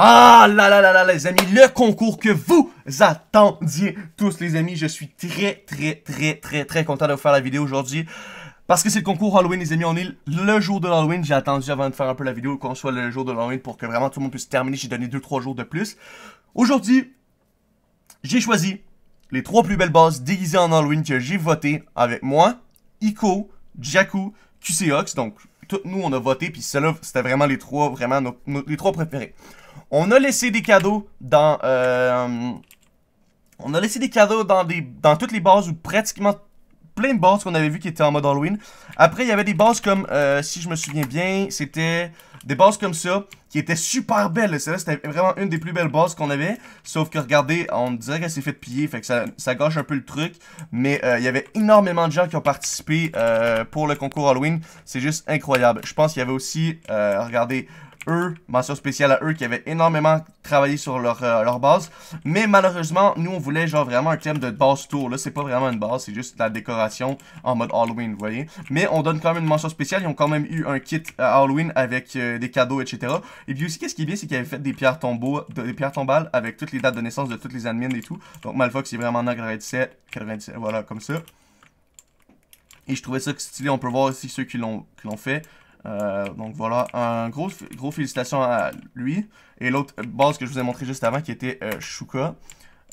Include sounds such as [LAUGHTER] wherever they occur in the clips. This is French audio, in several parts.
Ah là là là là les amis, le concours que vous attendiez tous les amis, je suis très très très très très content de vous faire la vidéo aujourd'hui. Parce que c'est le concours Halloween, les amis, on est le jour de Halloween. J'ai attendu avant de faire un peu la vidéo qu'on soit le jour de Halloween pour que vraiment tout le monde puisse terminer. J'ai donné 2-3 jours de plus. Aujourd'hui, j'ai choisi les trois plus belles bases déguisées en Halloween que j'ai voté avec moi, Ico, Jakku, Ox Donc, nous, on a voté, puis cela là c'était vraiment les trois, vraiment les trois préférés. On a laissé des cadeaux dans... Euh, on a laissé des cadeaux dans, des, dans toutes les bases ou pratiquement plein de bases qu'on avait vu qui étaient en mode Halloween. Après, il y avait des bases comme, euh, si je me souviens bien, c'était des bases comme ça qui étaient super belles. c'était vraiment une des plus belles bases qu'on avait. Sauf que regardez, on dirait qu'elle s'est fait piller, fait que ça, gâche un peu le truc. Mais euh, il y avait énormément de gens qui ont participé pour le concours Halloween. C'est juste incroyable. Je pense qu'il y avait aussi, regardez, eux, mention spéciale à eux qui avaient énormément travaillé sur euh, leur, base. Mais malheureusement, nous on voulait genre vraiment un thème de base tour. Là, c'est pas vraiment une base, c'est juste la décoration en mode Halloween, vous voyez. Mais on donne quand même une mention spéciale. Ils ont quand même eu un kit à euh, Halloween avec euh, des cadeaux, etc. Et puis aussi, qu'est-ce qui est bien, c'est qu'ils avaient fait des pierres pierres tombales avec toutes les dates de naissance de toutes les admins et tout. Donc Malfox est vraiment en 97, 97, voilà, comme ça. Et je trouvais ça stylé. On peut voir aussi ceux qui l'ont fait. Euh, donc voilà, un gros, gros félicitations à lui. Et l'autre base que je vous ai montré juste avant qui était euh, Shuka.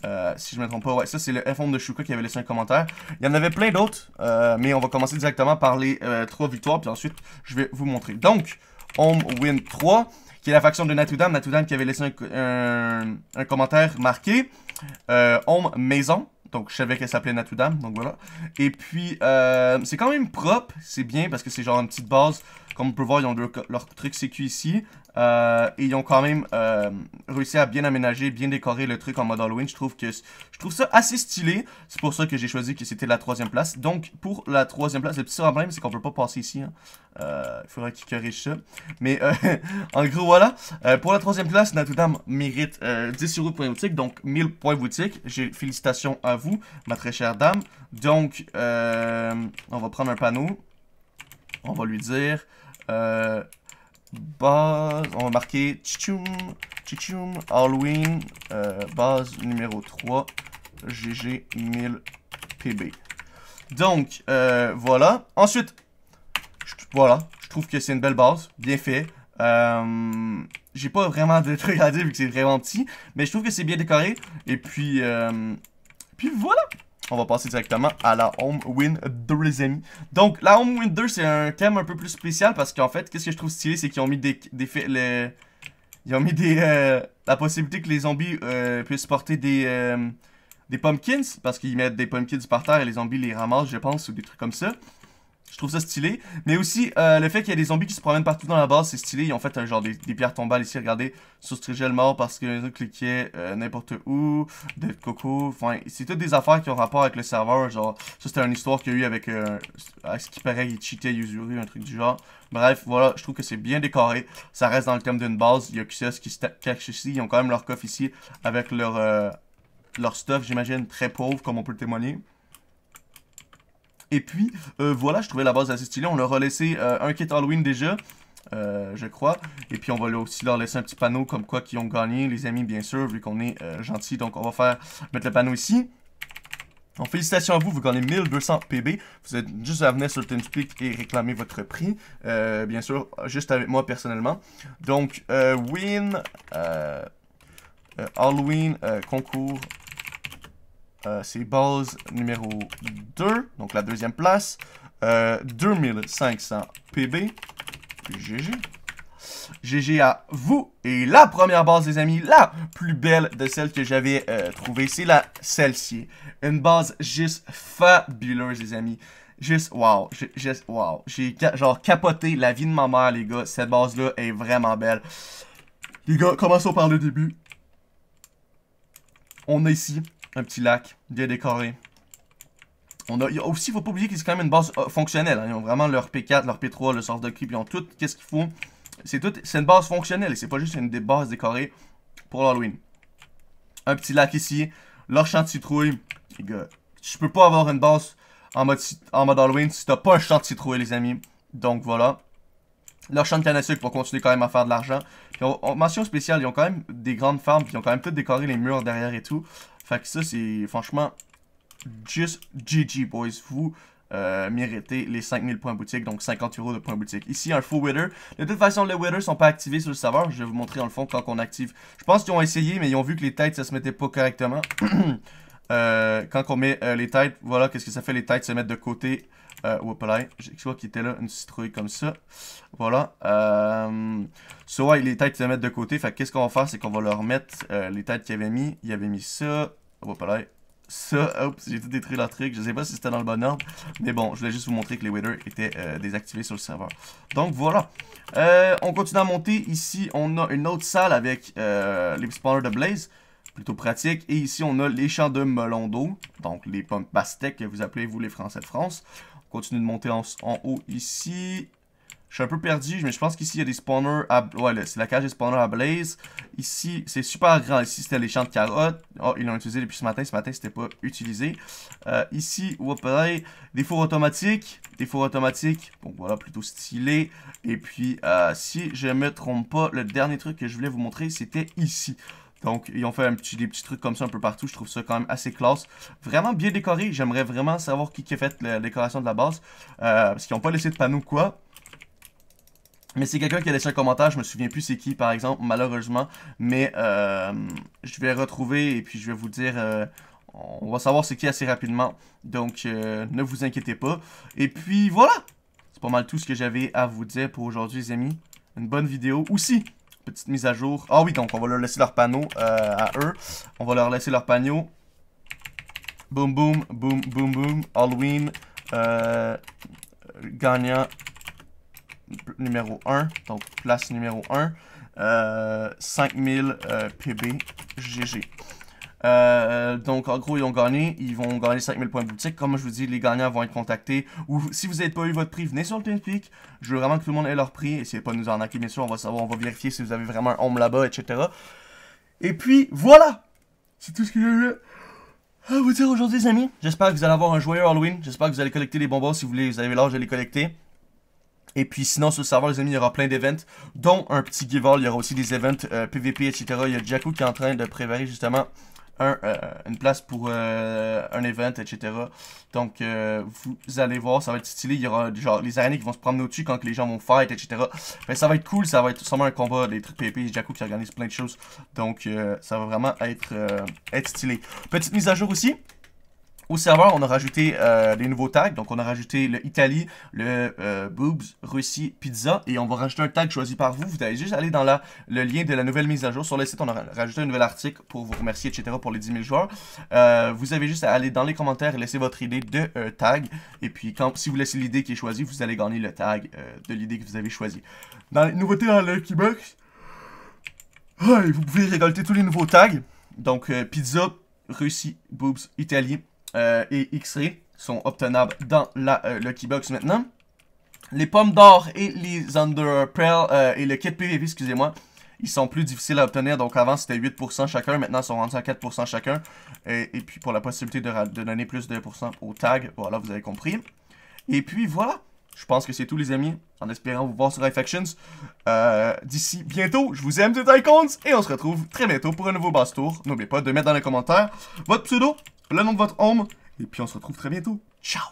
Euh, si je ne me trompe pas, ouais, ça c'est le f home de Shuka qui avait laissé un commentaire. Il y en avait plein d'autres, mais on va commencer directement par les trois victoires, puis ensuite je vais vous montrer. Donc, Home Win 3, qui est la faction de Natudam. Natudam qui avait laissé un, un, un commentaire marqué. Home Maison, donc, je savais qu'elle s'appelait Natudam. Donc, voilà. Et puis, euh, c'est quand même propre. C'est bien parce que c'est genre une petite base. Comme on peut voir, ils ont leur, truc sécu ici. Euh, ils ont quand même euh, réussi à bien aménager, bien décorer le truc en mode Halloween. Je trouve que je trouve ça assez stylé. C'est pour ça que j'ai choisi que c'était la troisième place. Donc, pour la troisième place, le petit problème, c'est qu'on peut pas passer ici. Hein. Euh, il faudrait qu'ils corrigent ça. Mais euh, [LAUGHS] en gros, voilà. Euh, pour la troisième place, Notre Dame mérite 10 euh, euros pour boutique, donc 1000 points boutique. Félicitations à vous, ma très chère dame. Donc, on va prendre un panneau. On va lui dire base, on va marquer tchoum, tchoum, Halloween, euh, base numéro 3, GG 1000 PB. Donc, euh, voilà. Ensuite, voilà, je trouve que c'est une belle base, bien fait. Euh, j'ai pas vraiment de trucs à dire vu que c'est vraiment petit, mais je trouve que c'est bien décoré. Et puis, puis voilà. On va passer directement à la Home Win 2, les amis. Donc, la Home Win 2, c'est un thème un peu plus spécial parce qu'en fait, qu'est-ce que je trouve stylé, c'est qu'ils ont mis des, des Ils ont mis des, euh, la possibilité que les zombies euh, puissent porter des, euh, des pumpkins parce qu'ils mettent des pumpkins par terre et les zombies les ramassent, je pense, ou des trucs comme ça. Je trouve ça stylé. Mais aussi, euh, le fait qu'il y a des zombies qui se promènent partout dans la base, c'est stylé. Ils ont fait genre des, pierres tombales ici. Regardez, sous Strigel mort parce que les autres cliquaient euh, n'importe où. De coco. Enfin, c'est toutes des affaires qui ont rapport avec le serveur. Genre, ça, c'était une histoire qu'il y a eu avec, un... Euh, ce qui paraît, il cheatait Yuzuru, un truc du genre. Bref, voilà, je trouve que c'est bien décoré. Ça reste dans le thème d'une base. Il y a qui se cache ici. Ils ont quand même leur coffre ici avec leur, leur stuff, j'imagine, très pauvre, comme on peut le témoigner. Et puis, euh, voilà, je trouvais la base assez stylée. On leur a laissé euh, un kit Halloween déjà, euh, je crois. Et puis, on va aussi leur laisser un petit panneau comme quoi qu'ils ont gagné, les amis, bien sûr, vu qu'on est gentil. Donc, on va faire mettre le panneau ici. Donc, félicitations à vous, vous gagnez 1200 PB. Vous êtes juste à venir sur TeamSpeak et réclamer votre prix. bien sûr, juste avec moi personnellement. Donc, win Halloween concours euh, c'est base numéro 2, donc la deuxième place. 2500 PB. GG. GG à vous. Et la première base, les amis, la plus belle de celles que j'avais euh, trouvées, c'est la celle-ci. Une base juste fabuleuse, les amis. Juste, wow, juste, wow. J'ai genre capoté la vie de ma mère, les gars. Cette base-là est vraiment belle. Les gars, commençons par le début. On est ici. Un petit lac bien décoré. On a, aussi, il faut pas oublier qu'ils ont quand même une base euh, fonctionnelle. Hein. Ils ont vraiment leur P4, leur P3, le sort de creep. Ils ont tout. Qu'est-ce qu'ils font C'est tout. C'est une base fonctionnelle et c'est pas juste une base bases pour l'Halloween. Un petit lac ici. Leur champ de citrouille. Les gars, tu peux pas avoir une base en mode, en mode Halloween si t'as pas un champ de citrouille, les amis. Donc voilà. Leur champ de canne à sucre pour continuer quand même à faire de l'argent. mention spéciale, ils ont quand même des grandes fermes ils ont quand même tout décoré les murs derrière et tout. Fait que ça, c'est franchement juste GG, boys. Vous euh, méritez les 5000 points boutique, donc 50 euros de points boutique. Ici, un full wither. De toute façon, les ne sont pas activés sur le serveur. Je vais vous montrer dans le fond quand on active. Je pense qu'ils ont essayé, mais ils ont vu que les têtes, ça se mettait pas correctement. [CLEARS THROAT] Euh, quand on met euh, les têtes, voilà qu'est-ce que ça fait. Les têtes se mettent de côté. Euh, je crois qu'il était là, une citrouille comme ça. Voilà. Euh, so, ouais, les têtes qu'ils mettre de côté. Fait qu'est-ce qu'on va faire, c'est qu'on va leur mettre euh, les têtes qu'il avait mis. Il avait mis ça. là. Ça, oups, j'ai tout détruit leur truc. Je sais pas si c'était dans le bon ordre. Mais bon, je voulais juste vous montrer que les Wither étaient euh, désactivés sur le serveur. Donc voilà. Euh, on continue à monter. Ici, on a une autre salle avec les spawners de Blaze plutôt pratique. Et ici, on a les champs de melon d'eau, donc les pommes pastèques que vous appelez, vous, les Français de France. Continue de monter en, haut ici. Je suis un peu perdu, mais je pense qu'ici, il y a des spawners à... Ouais, c'est la cage des spawners à blaze. Ici, c'est super grand. Ici, c'était les champs de carottes. Oh, ils l'ont utilisé depuis ce matin. Ce matin, c'était pas utilisé. Euh, ici, ouais, pareil. Des fours automatiques. Des fours automatiques. Donc, voilà, plutôt stylé. Et puis, euh, si je me trompe pas, le dernier truc que je voulais vous montrer, c'était ici. Donc, ils ont fait un petit, des petits trucs comme ça un peu partout. Je trouve ça quand même assez classe. Vraiment bien décoré. J'aimerais vraiment savoir qui, a fait la décoration de la base. Euh, parce qu'ils n'ont pas laissé de panneau quoi. Mais c'est quelqu'un qui a laissé un commentaire, je me souviens plus c'est qui par exemple, malheureusement. Mais euh, je vais retrouver et puis je vais vous dire, euh, on va savoir c'est qui assez rapidement. Donc euh, ne vous inquiétez pas. Et puis voilà, c'est pas mal tout ce que j'avais à vous dire pour aujourd'hui les amis. Une bonne vidéo. Aussi, petite mise à jour. Ah oui, donc on va leur laisser leur panneau euh, à eux. On va leur laisser leur panneau. Boom, boom, boom, boom, boom. Halloween. Euh, gagnant numéro 1. Donc, place numéro 1. 5000 PB. GG. Euh, euh, donc, en gros, ils ont gagné. Ils vont gagner 5000 points de boutique. Comme je vous dis, les gagnants vont être contactés. Ou si vous n'avez pas eu votre prix, venez sur le Peak. Je veux vraiment que tout le monde ait leur prix. Et Essayez pas de nous arnaquer, bien sûr. On va savoir, on va vérifier si vous avez vraiment un homme là-bas, etc. Et puis, voilà! C'est tout ce que j'ai eu à vous dire aujourd'hui, les amis. J'espère que vous allez avoir un joyeux Halloween. J'espère que vous allez collecter les bonbons si vous voulez. Vous avez l'âge de les collecter. Et puis sinon, sur le serveur, les amis, il y aura plein d'évents, dont un petit give-all, Il y aura aussi des events euh, PVP, etc. Il y a Jakku qui est en train de préparer justement un, euh, une place pour euh, un event, etc. Donc, euh, vous allez voir, ça va être stylé. Il y aura genre les araignées qui vont se promener au-dessus quand les gens vont fight, etc. Mais ça va être cool, ça va être sûrement un combat, des trucs PvP, Jakku qui organise plein de choses. Donc, ça va vraiment être, être stylé. Petite mise à jour aussi, au serveur, on a rajouté euh, les nouveaux tags. Donc, on a rajouté le Italie, le euh, Boobs, Russie, Pizza. Et on va rajouter un tag choisi par vous. Vous allez juste aller dans la, le lien de la nouvelle mise à jour. Sur le site, on a rajouté un nouvel article pour vous remercier, etc. pour les 10 000 joueurs. Euh, vous avez juste à aller dans les commentaires et laisser votre idée de tag. Et puis, si vous laissez l'idée qui est choisie, vous allez gagner le tag de l'idée que vous avez choisie. Dans les nouveautés dans le Hey, ah, vous pouvez récolter tous les nouveaux tags. Donc, pizza, Russie, boobs, Italie. Euh, et X-Ray sont obtenables dans la euh, Keybox maintenant. Les pommes d'or et les Under euh, et le kit PVP, excusez-moi, ils sont plus difficiles à obtenir. Donc avant, c'était 8% chacun. Maintenant, ils sont rendus à 4% chacun. Et, puis pour la possibilité de, donner plus de 2% au tag. Voilà, vous avez compris. Et puis voilà. Je pense que c'est tout, les amis. En espérant vous voir sur Rife Actions. D'ici bientôt, je vous aime, The Icons. Et on se retrouve très bientôt pour un nouveau Bass Tour. N'oubliez pas de mettre dans les commentaires votre pseudo nom de votre homme, Et puis on se retrouve très bientôt. Ciao